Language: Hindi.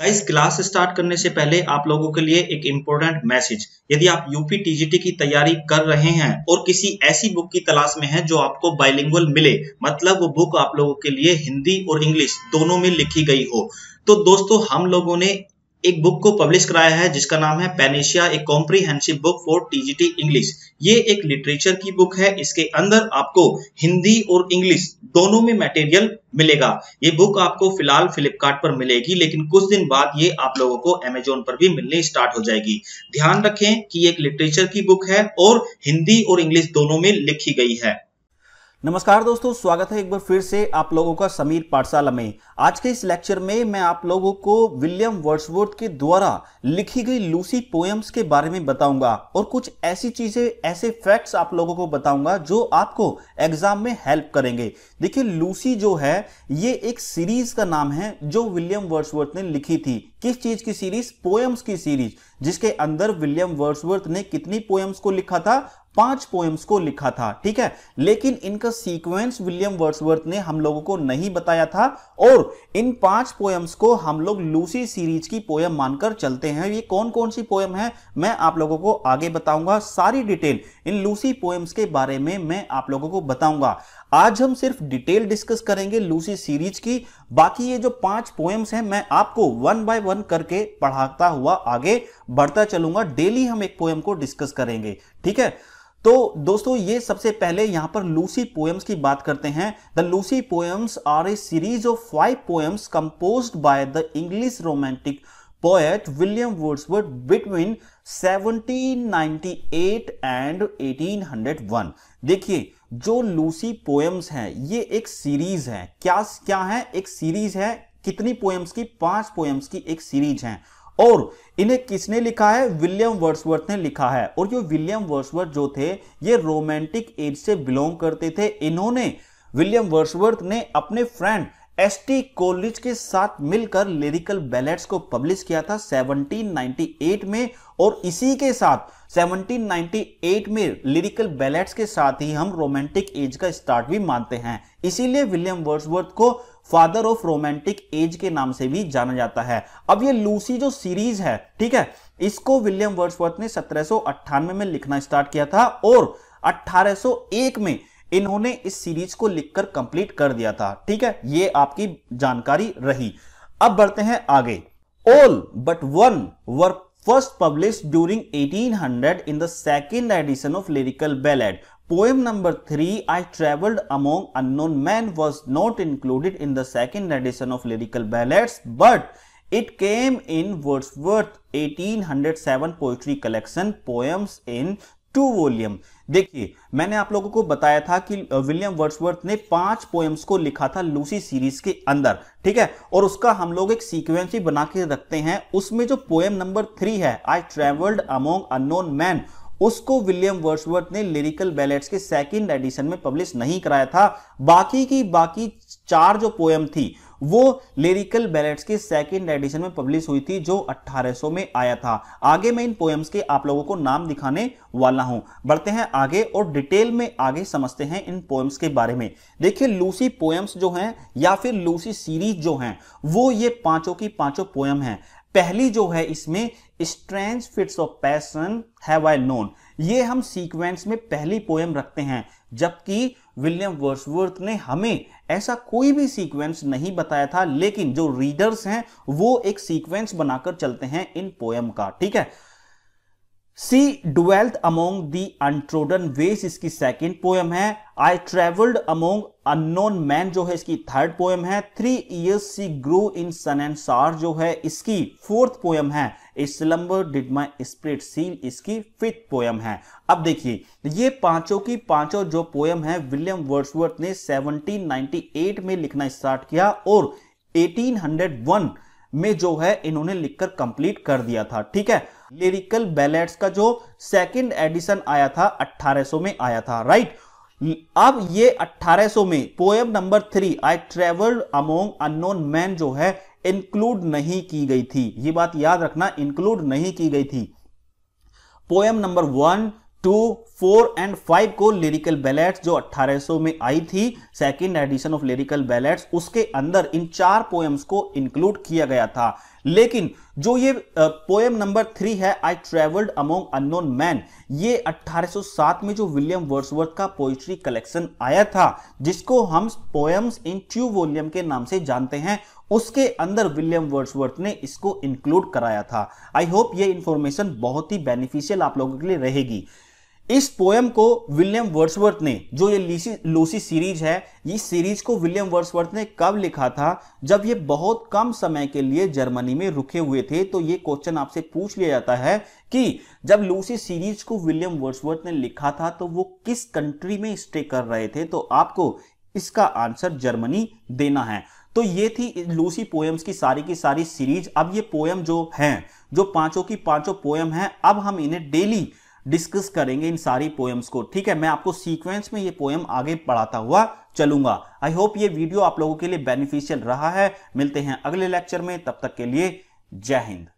गाइस क्लास स्टार्ट करने से पहले आप लोगों के लिए एक इम्पोर्टेंट मैसेज यदि आप यूपी टीजीटी की तैयारी कर रहे हैं और किसी ऐसी बुक की तलाश में हैं जो आपको बाइलिंगुअल मिले मतलब वो बुक आप लोगों के लिए हिंदी और इंग्लिश दोनों में लिखी गई हो तो दोस्तों हम लोगों ने एक बुक को पब्लिश कराया है जिसका नाम है panacea a comprehensive book for TGT English ये एक लिटरेचर की बुक है इसके अंदर आपको हिंदी और इंग्लिश दोनों में मटेरियल मिलेगा ये बुक आपको फिलहाल फ्लिपकार्ट पर मिलेगी लेकिन कुछ दिन बाद ये आप लोगों को अमेजोन पर भी मिलने स्टार्ट हो जाएगी ध्यान रखें कि एक लिटरेचर की बुक है और हिंदी और इंग्लिश दोनों में लिखी गई है नमस्कार दोस्तों स्वागत है एक बार फिर से आप लोगों का समीर पाठशाला में आज के इस लेक्चर में मैं आप लोगों को विलियम वर्ड्सवर्थ के द्वारा लिखी गई लूसी पोएम्स के बारे में बताऊंगा और कुछ ऐसी चीजें ऐसे फैक्ट्स आप लोगों को बताऊंगा जो आपको एग्जाम में हेल्प करेंगे देखिए लूसी जो है ये एक सीरीज का नाम है जो विलियम वर्ड्सवर्थ ने लिखी थी किस चीज की सीरीज पोएम्स की सीरीज जिसके अंदर विलियम वर्ड्सवर्थ ने कितनी पोएम्स को लिखा था पांच पोएम्स को लिखा था ठीक है लेकिन इनका सीक्वेंस विलियम वर्ड्सवर्थ ने हम लोगों को नहीं बताया था और इन पांच पोएम्स को हम लोग लूसी सीरीज की पोएम मानकर चलते हैं ये कौन कौन सी पोएम है मैं आप लोगों को आगे बताऊंगा सारी डिटेल इन लूसी पोएम्स के बारे में मैं आप लोगों को बताऊंगा आज हम सिर्फ डिटेल डिस्कस करेंगे लूसी सीरीज की बाकी ये जो पांच पोएम्स हैं मैं आपको वन बाय वन करके पढ़ाता हुआ आगे बढ़ता चलूंगा डेली हम एक पोएम को डिस्कस करेंगे ठीक है तो दोस्तों ये सबसे पहले यहां पर लूसी पोएम्स की बात करते हैं the Lucy poems are a series of five poems compose by the English romantic poet William Wordsworth between 1798 and 1801 देखिए जो लूसी पोएम्स हैं ये एक सीरीज है क्या क्या है एक सीरीज है कितनी पोएम्स की पांच पोएम्स की एक सीरीज है और इन्हें किसने लिखा है विलियम वर्सवर्थ ने लिखा है और जो विलियम वर्सवर्थ जो थे ये रोमांटिक एज से बिलोंग करते थे इन्होंने विलियम वर्सवर्थ ने अपने फ्रेंड एसटी कॉलेज के साथ मिलकर लिरिकल बैलेट्स को पब्लिश किया था 1798 में और इसी के साथ 1798 में लिरिकल बैलेट्स के साथ ही हम रोमांटिक एज का स्टार्ट भी मानते हैं इसीलिए विलियम वर्सवर्थ को फादर ऑफ रोमांटिक एज के नाम से भी जाना जाता है अब ये लूसी जो सीरीज है ठीक है इसको विलियम वर्ड्सवर्थ ने सत्रह में लिखना स्टार्ट किया था और 1801 में इन्होंने इस सीरीज को लिखकर कंप्लीट कर दिया था ठीक है ये आपकी जानकारी रही अब बढ़ते हैं आगे all but one were first published during 1800 in the second edition of Lyrical Ballad. Poem number 3, I Traveled Among Unknown Men was not included in the second edition of Lyrical Ballads, but it came in Wordsworth 1807 poetry collection Poems in two volume देखिए मैंने आप लोगों को बताया था कि विलियम वर्ड्सवर्थ ने पांच पोएम्स को लिखा था लूसी सीरीज के अंदर ठीक है और उसका हम लोग एक सीक्वेंस ही बना के रखते हैं उसमें जो पोएम नंबर थ्री है I travelled among unknown men उसको विलियम वर्सवर्थ ने लिरिकल बैलेट्स के सेकंड एडिशन में पब्लिश नहीं कराया था बाकी की बाकी चार जो पोएम थी वो लिरिकल बैलेट्स के सेकंड एडिशन में पब्लिश हुई थी जो 1800 में आया था आगे मैं इन पोएम्स के आप लोगों को नाम दिखाने वाला हूं बढ़ते हैं आगे और डिटेल में आगे समझते हैं इन पोएम्स के बारे में देखिए लूसी पोएम्स जो हैं या फिर लूसी सीरीज जो हैं वो ये पांचों की पांचों पोएम हैं पहली जो है इसमें strange fits of passion have I known ये हम सीक्वेंस में पहली पोएम रखते हैं जबकि विलियम वर्सवर्थ ने हमें ऐसा कोई भी सीक्वेंस नहीं बताया था लेकिन जो रीडर्स हैं वो एक सीक्वेंस बनाकर चलते हैं इन पोएम का ठीक है सी डुवेल्थ अमोंग दी अनट्रोडन वेस इसकी सेकेंड पोएम है I travelled among unknown men जो है इसकी थर्ड पोएम है three years she grew in sun and shower जो है इसकी फोर्थ पोएम है slumber did my spirit seal इसकी फिफ्थ पोएम है अब देखिए ये पांचों की पांचों जो पोएम है विलियम वर्सवर्थ ने 1798 में लिखना स्टार्ट किया और 1801 में जो है इन्होंने लिखकर कंप्लीट कर दिया था ठीक है लिरिकल बैलेट्स का जो सेकंड एडिशन आया था 1800 में आया था राइट अब ये 1800 में poem number three I travelled among unknown men जो है इंक्लूड नहीं की गई थी ये बात याद रखना इंक्लूड नहीं की गई थी poem number one two four and five को लिरिकल बैलेट्स जो 1800 में आई थी second edition of lyrical ballads उसके अंदर इन चार पोएम्स को इंक्लूड किया गया था लेकिन जो ये पोएम नंबर थ्री है I travelled among unknown man ये 1807 में जो विलियम वर्सवर्थ का पोइट्री कलेक्शन आया था जिसको हम पोएम्स इन ट्यू वॉल्यूम के नाम से जानते हैं उसके अंदर विलियम वर्ड्सवर्थ ने इसको इंक्लूड कराया था आई होप ये इंफॉर्मेशन बहुत ही बेनिफिशियल आप लोगों के लिए रहेगी इस पोयम को विलियम वर्सवर्थ ने जो ये लीसी लूसी सीरीज है इस सीरीज को विलियम वर्सवर्थ ने कब लिखा था जब ये बहुत कम समय के लिए जर्मनी में रुके हुए थे तो ये क्वेश्चन आपसे पूछ लिया जाता है कि जब लूसी सीरीज को विलियम वर्सवर्थ ने लिखा था तो वो किस कंट्री में स्टे कर रहे थे तो आपको इसका आंसर जर्मनी देना है तो ये थी लूसी पोएम्स की सारी की सारी सीरीज अब ये पोएम जो है जो पांचों की पांचों पोएम है अब हम इन्हें डेली डिस्कस करेंगे इन सारी पोएम्स को ठीक है मैं आपको सीक्वेंस में ये पोएम आगे पढ़ाता हुआ चलूंगा आई होप ये वीडियो आप लोगों के लिए बेनिफिशियल रहा है मिलते हैं अगले लेक्चर में तब तक के लिए जय हिंद